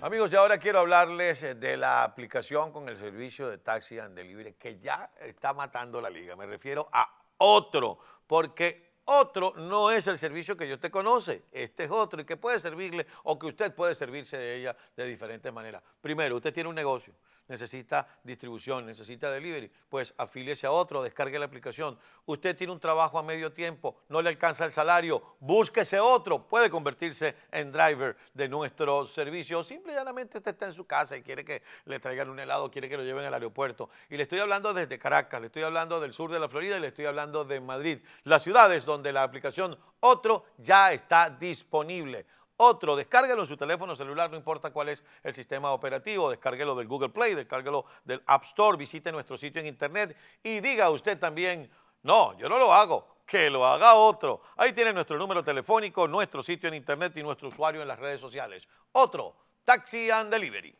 Amigos, y ahora quiero hablarles eh, de la aplicación con el servicio de taxi and delivery que ya está matando la liga. Me refiero a otro, porque otro no es el servicio que yo te conoce, este es otro y que puede servirle o que usted puede servirse de ella de diferentes maneras. Primero, usted tiene un negocio, necesita distribución, necesita delivery, pues afíliese a otro, descargue la aplicación. Usted tiene un trabajo a medio tiempo, no le alcanza el salario, búsquese otro, puede convertirse en driver de nuestro servicio. O simplemente llanamente usted está en su casa y quiere que le traigan un helado, quiere que lo lleven al aeropuerto. Y le estoy hablando desde Caracas, le estoy hablando del sur de la Florida y le estoy hablando de Madrid, las ciudades donde de la aplicación, otro ya está disponible. Otro, descárguelo en su teléfono celular, no importa cuál es el sistema operativo, descárguelo del Google Play, descárguelo del App Store, visite nuestro sitio en internet y diga usted también, no, yo no lo hago, que lo haga otro. Ahí tiene nuestro número telefónico, nuestro sitio en internet y nuestro usuario en las redes sociales. Otro, Taxi and Delivery.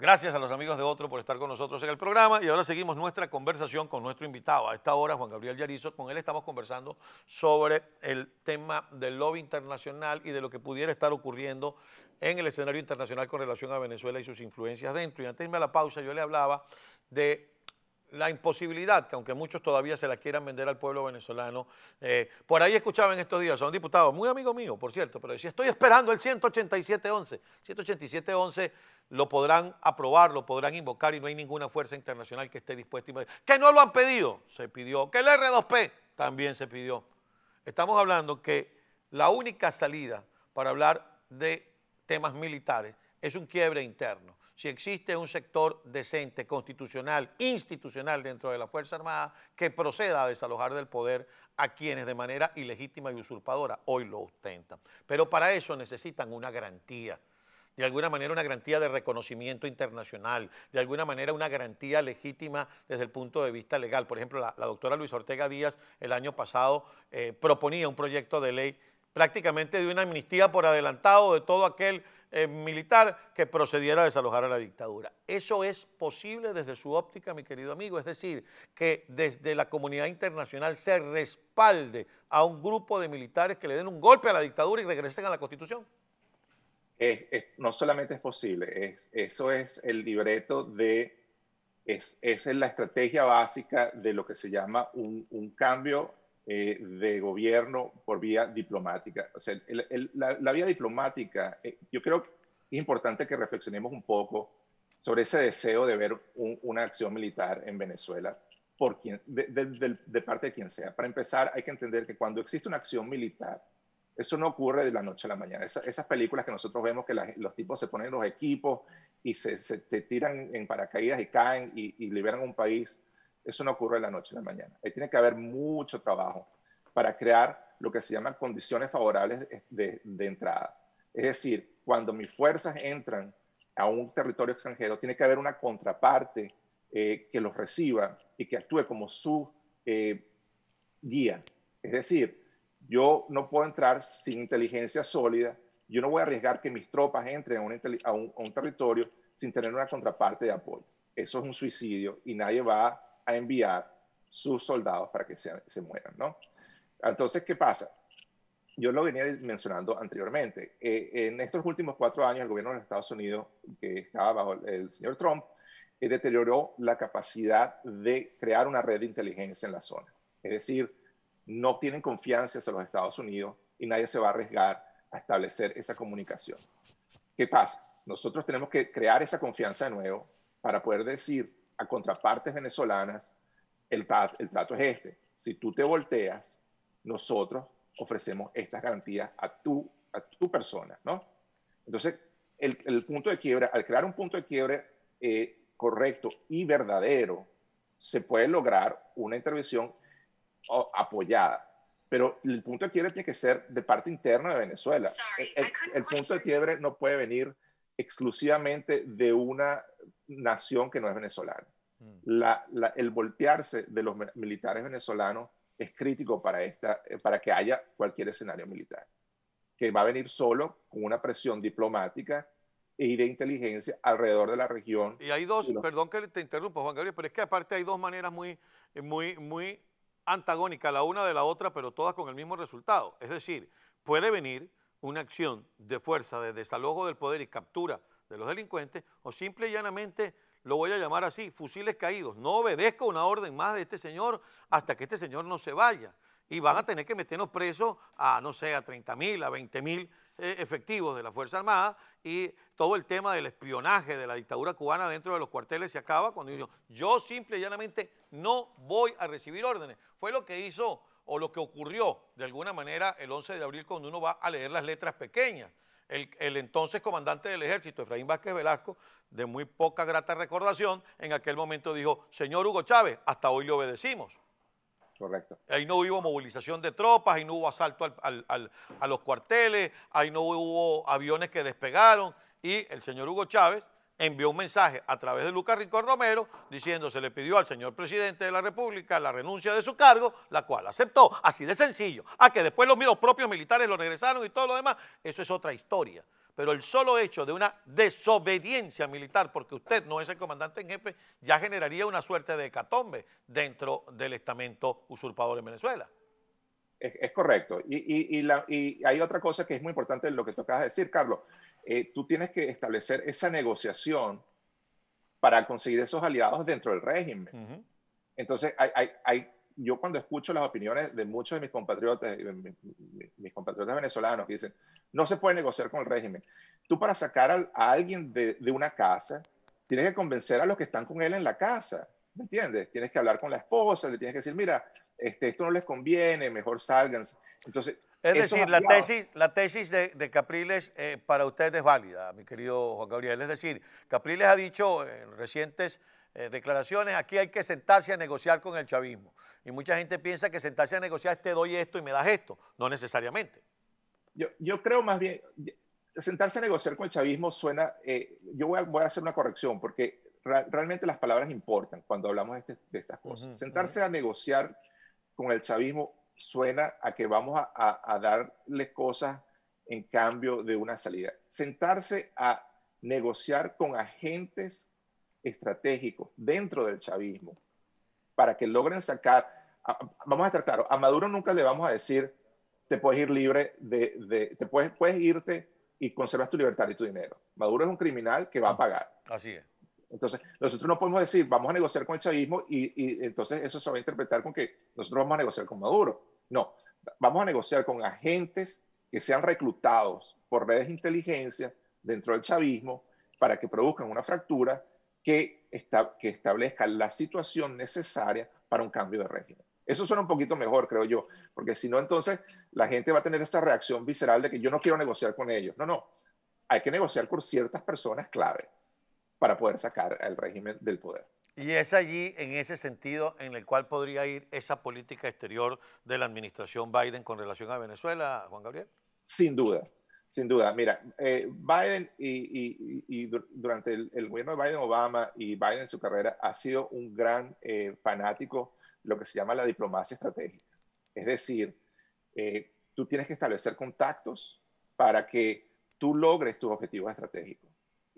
Gracias a los amigos de Otro por estar con nosotros en el programa y ahora seguimos nuestra conversación con nuestro invitado. A esta hora, Juan Gabriel Yarizo, con él estamos conversando sobre el tema del lobby internacional y de lo que pudiera estar ocurriendo en el escenario internacional con relación a Venezuela y sus influencias dentro. Y antes de irme a la pausa, yo le hablaba de la imposibilidad, que aunque muchos todavía se la quieran vender al pueblo venezolano, eh, por ahí escuchaba en estos días a un diputado, muy amigo mío, por cierto, pero decía, estoy esperando el 187.11. 187.11 lo podrán aprobar, lo podrán invocar y no hay ninguna fuerza internacional que esté dispuesta. Que no lo han pedido, se pidió. Que el R2P también se pidió. Estamos hablando que la única salida para hablar de temas militares es un quiebre interno si existe un sector decente, constitucional, institucional dentro de la Fuerza Armada que proceda a desalojar del poder a quienes de manera ilegítima y usurpadora hoy lo ostentan. Pero para eso necesitan una garantía de alguna manera una garantía de reconocimiento internacional, de alguna manera una garantía legítima desde el punto de vista legal. Por ejemplo, la, doctora Luis Ortega Díaz el año pasado eh, proponía un proyecto de ley prácticamente de una amnistía por adelantado de todo aquel eh, militar que procediera a desalojar a la dictadura. Eso es posible desde su óptica, mi querido amigo, es decir, que desde la comunidad internacional se respalde a un grupo de militares que le den un golpe a la dictadura y regresen a la constitución. Eh, eh, no solamente es posible, eso es el libreto de, es, esa es la estrategia básica de lo que se llama un, un cambio eh, de gobierno por vía diplomática. O sea, la, vía diplomática, eh, yo creo que es importante que reflexionemos un poco sobre ese deseo de ver una acción militar en Venezuela por quien, de, parte de quien sea. Para empezar, hay que entender que cuando existe una acción militar, eso no ocurre de la noche a la mañana. esas películas que nosotros vemos que los tipos se ponen los equipos y se, tiran en paracaídas y caen y, y liberan un país, eso no ocurre en la noche a en la mañana. Ahí eh, tiene que haber mucho trabajo para crear lo que se llaman condiciones favorables eh, de, entrada. Es decir, cuando mis fuerzas entran a un territorio extranjero, tiene que haber una contraparte eh, que los reciba y que actúe como su guía. Es decir, yo no puedo entrar sin inteligencia sólida, yo no voy a arriesgar que mis tropas entren a un, territorio sin tener una contraparte de apoyo. Eso es un suicidio y nadie va a a enviar sus soldados para que se, mueran, ¿no? Entonces, ¿qué pasa? Yo lo venía mencionando anteriormente. Eh, en estos últimos cuatro años, el gobierno de Estados Unidos, que estaba bajo el, señor Trump, eh, deterioró la capacidad de crear una red de inteligencia en la zona. Es decir, no tienen confianza hacia los Estados Unidos y nadie se va a arriesgar a establecer esa comunicación. ¿Qué pasa? Nosotros tenemos que crear esa confianza de nuevo para poder decir a contrapartes venezolanas, el, el trato es este. Si tú te volteas, nosotros ofrecemos estas garantías a tu, a tu persona, ¿no? Entonces, el, punto de quiebre, al crear un punto de quiebre eh, correcto y verdadero, se puede lograr una intervención apoyada. Pero el punto de quiebre tiene que ser de parte interna de Venezuela. el, el punto de quiebre no puede venir exclusivamente de una nación que no es venezolana. Mm. el voltearse de los militares venezolanos es crítico para, esta, eh, para que haya cualquier escenario militar, que va a venir solo con una presión diplomática y de inteligencia alrededor de la región. Y hay dos, perdón que te interrumpa Juan Gabriel, pero es que aparte hay dos maneras muy, muy, muy antagónicas la una de la otra, pero todas con el mismo resultado. Es decir, puede venir una acción de fuerza de desalojo del poder y captura de los delincuentes, o simple y llanamente lo voy a llamar así, fusiles caídos. No obedezco una orden más de este señor hasta que este señor no se vaya. Y van a tener que meternos presos a, no sé, a 30.000, a 20.000 eh, efectivos de la Fuerza Armada y todo el tema del espionaje de la dictadura cubana dentro de los cuarteles se acaba cuando yo, yo simple y llanamente no voy a recibir órdenes. Fue lo que hizo o lo que ocurrió de alguna manera el 11 de abril cuando uno va a leer las letras pequeñas. El, entonces comandante del ejército, Efraín Vázquez Velasco, de muy poca grata recordación, en aquel momento dijo, señor Hugo Chávez, hasta hoy le obedecimos. Correcto. Ahí no hubo movilización de tropas, ahí no hubo asalto a los cuarteles, ahí no hubo aviones que despegaron y el señor Hugo Chávez envió un mensaje a través de Lucas Rico Romero diciendo se le pidió al señor presidente de la República la renuncia de su cargo, la cual aceptó, así de sencillo, a que después los, propios militares lo regresaron y todo lo demás, eso es otra historia. Pero el solo hecho de una desobediencia militar, porque usted no es el comandante en jefe, ya generaría una suerte de hecatombe dentro del estamento usurpador en Venezuela. Es, correcto. Y, y hay otra cosa que es muy importante lo que tú decir, Carlos. Eh, tú tienes que establecer esa negociación para conseguir esos aliados dentro del régimen. Entonces, hay, yo cuando escucho las opiniones de muchos de mis compatriotas, eh, mis, compatriotas venezolanos, que dicen, no se puede negociar con el régimen. Tú para sacar a, alguien de, una casa, tienes que convencer a los que están con él en la casa, ¿me entiendes? Tienes que hablar con la esposa, le tienes que decir, mira, este, esto no les conviene, mejor salgan. Entonces, es decir, la tesis, de, Capriles eh, para usted es válida, mi querido Juan Gabriel. Es decir, Capriles ha dicho en recientes eh, declaraciones, aquí hay que sentarse a negociar con el chavismo. Y mucha gente piensa que sentarse a negociar es te doy esto y me das esto. No necesariamente. Yo, creo más bien, sentarse a negociar con el chavismo suena, eh, yo voy a, hacer una corrección porque realmente las palabras importan cuando hablamos de, este, estas cosas. sentarse a negociar con el chavismo suena a que vamos a, darle cosas en cambio de una salida. Sentarse a negociar con agentes estratégicos dentro del chavismo para que logren sacar, vamos a estar claros, a Maduro nunca le vamos a decir, te puedes ir libre, de, te puedes, puedes irte y conservas tu libertad y tu dinero. Maduro es un criminal que va a ah, pagar. Así es. Entonces, nosotros no podemos decir, vamos a negociar con el chavismo y, entonces eso se va a interpretar con que nosotros vamos a negociar con Maduro. No, vamos a negociar con agentes que sean reclutados por redes de inteligencia dentro del chavismo para que produzcan una fractura que, que establezca la situación necesaria para un cambio de régimen. Eso suena un poquito mejor, creo yo, porque si no, entonces la gente va a tener esa reacción visceral de que yo no quiero negociar con ellos. No, no, hay que negociar con ciertas personas clave para poder sacar al régimen del poder. Y es allí, en ese sentido, en el cual podría ir esa política exterior de la administración Biden con relación a Venezuela, Juan Gabriel. Sin duda, sin duda. Mira, eh, Biden y, durante el, gobierno de Biden Obama y Biden en su carrera ha sido un gran eh, fanático de lo que se llama la diplomacia estratégica. Es decir, eh, tú tienes que establecer contactos para que tú logres tus objetivos estratégicos.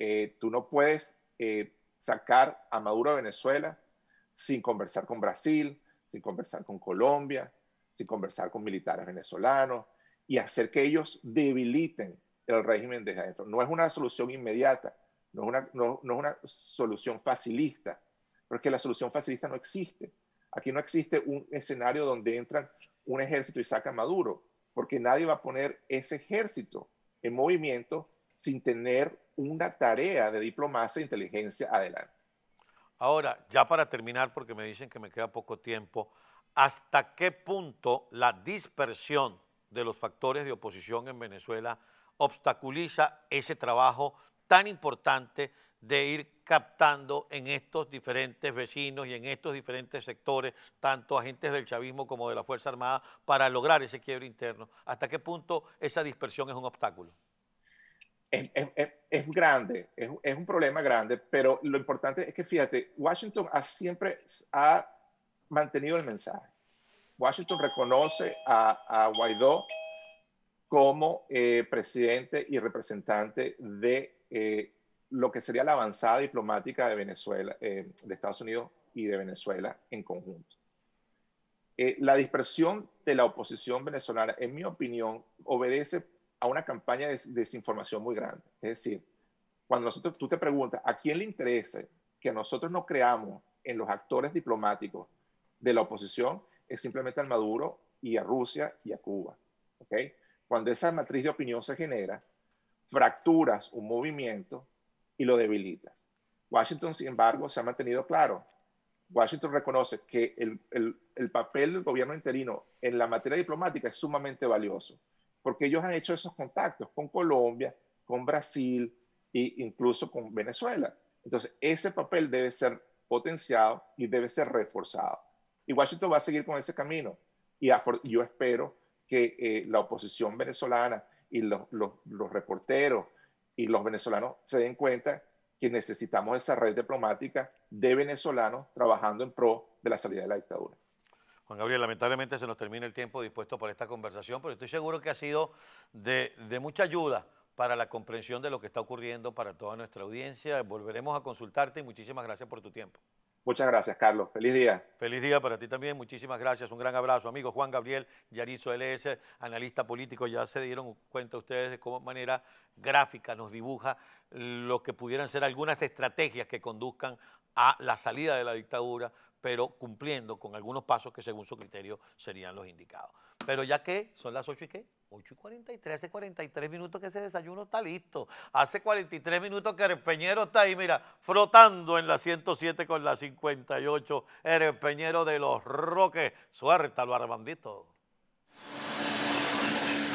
Eh, tú no puedes eh, sacar a Maduro de Venezuela sin conversar con Brasil, sin conversar con Colombia, sin conversar con militares venezolanos y hacer que ellos debiliten el régimen de adentro. No es una solución inmediata, no es una, no, es una solución facilista, porque la solución facilista no existe. Aquí no existe un escenario donde entran un ejército y saca a Maduro, porque nadie va a poner ese ejército en movimiento sin tener una tarea de diplomacia e inteligencia adelante. Ahora, ya para terminar, porque me dicen que me queda poco tiempo, ¿hasta qué punto la dispersión de los factores de oposición en Venezuela obstaculiza ese trabajo tan importante de ir captando en estos diferentes vecinos y en estos diferentes sectores, tanto agentes del chavismo como de la Fuerza Armada, para lograr ese quiebre interno. ¿Hasta qué punto esa dispersión es un obstáculo? es, grande, es, un problema grande, pero lo importante es que fíjate, Washington ha, siempre ha mantenido el mensaje. Washington reconoce a, a Guaidó como eh, presidente y representante de eh, lo que sería la avanzada diplomática de Venezuela, eh, de Estados Unidos y de Venezuela en conjunto. la dispersión de la oposición venezolana, en mi opinión, obedece a una campaña de desinformación muy grande. Es decir, cuando nosotros, tú te preguntas, ¿a quién le interesa que nosotros no creamos en los actores diplomáticos de la oposición? Es simplemente al Maduro y a Rusia y a Cuba. ¿ok? Cuando esa matriz de opinión se genera, fracturas un movimiento y lo debilitas. Washington, sin embargo, se ha mantenido claro. Washington reconoce que el papel del gobierno interino en la materia diplomática es sumamente valioso porque ellos han hecho esos contactos con Colombia, con Brasil e incluso con Venezuela. Entonces, ese papel debe ser potenciado y debe ser reforzado. Y Washington va a seguir con ese camino. Y yo espero que eh, la oposición venezolana y los, los reporteros y los venezolanos se den cuenta que necesitamos esa red diplomática de venezolanos trabajando en pro de la salida de la dictadura. Juan Gabriel, lamentablemente se nos termina el tiempo dispuesto para esta conversación, pero estoy seguro que ha sido de, mucha ayuda para la comprensión de lo que está ocurriendo para toda nuestra audiencia. Volveremos a consultarte y muchísimas gracias por tu tiempo. Muchas gracias, Carlos. Feliz día. Feliz día para ti también. Muchísimas gracias. Un gran abrazo, amigo Juan Gabriel Yarizo LS, eh, analista político. Ya se dieron cuenta ustedes de cómo manera gráfica nos dibuja lo que pudieran ser algunas estrategias que conduzcan a la salida de la dictadura, pero cumpliendo con algunos pasos que según su criterio serían los indicados. Pero ya que son las 8 y qué? 8 y 43, hace 43 minutos que ese desayuno está listo, hace 43 minutos que el Peñero está ahí, mira, frotando en la 107 con la 58, El Peñero de los Roques, lo bandito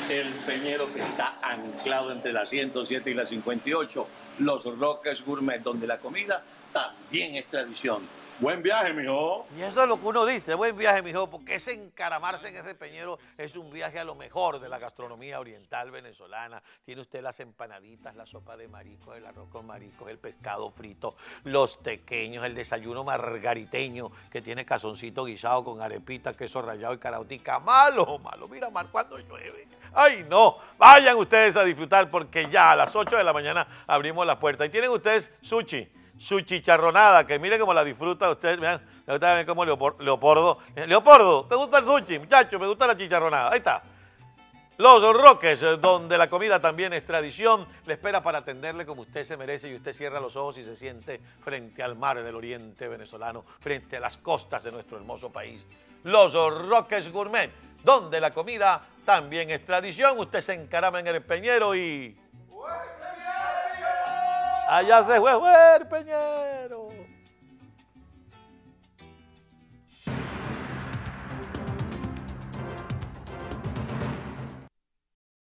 El Peñero que está anclado entre la 107 y la 58, los Roques Gourmet, donde la comida también es tradición Buen viaje, mijo. Y eso es lo que uno dice, buen viaje, mijo, porque ese encaramarse en ese peñero es un viaje a lo mejor de la gastronomía oriental venezolana. Tiene usted las empanaditas, la sopa de marico, el arroz con marico el pescado frito, los tequeños, el desayuno margariteño que tiene cazoncito guisado con arepita, queso rallado y carautica. Malo, malo. Mira, Mar, cuando llueve. ¡Ay, no! Vayan ustedes a disfrutar porque ya a las 8 de la mañana abrimos la puerta. Y tienen ustedes sushi su chicharronada, que mire cómo la disfruta usted. gusta ver cómo Leopordo. Eh, Leopordo, ¿te gusta el sushi, muchacho? Me gusta la chicharronada. Ahí está. Los Roques, eh, donde la comida también es tradición, le espera para atenderle como usted se merece y usted cierra los ojos y se siente frente al mar del oriente venezolano, frente a las costas de nuestro hermoso país. Los Roques Gourmet, donde la comida también es tradición, usted se encarama en el peñero y... Allá se fue, fue el Peñero.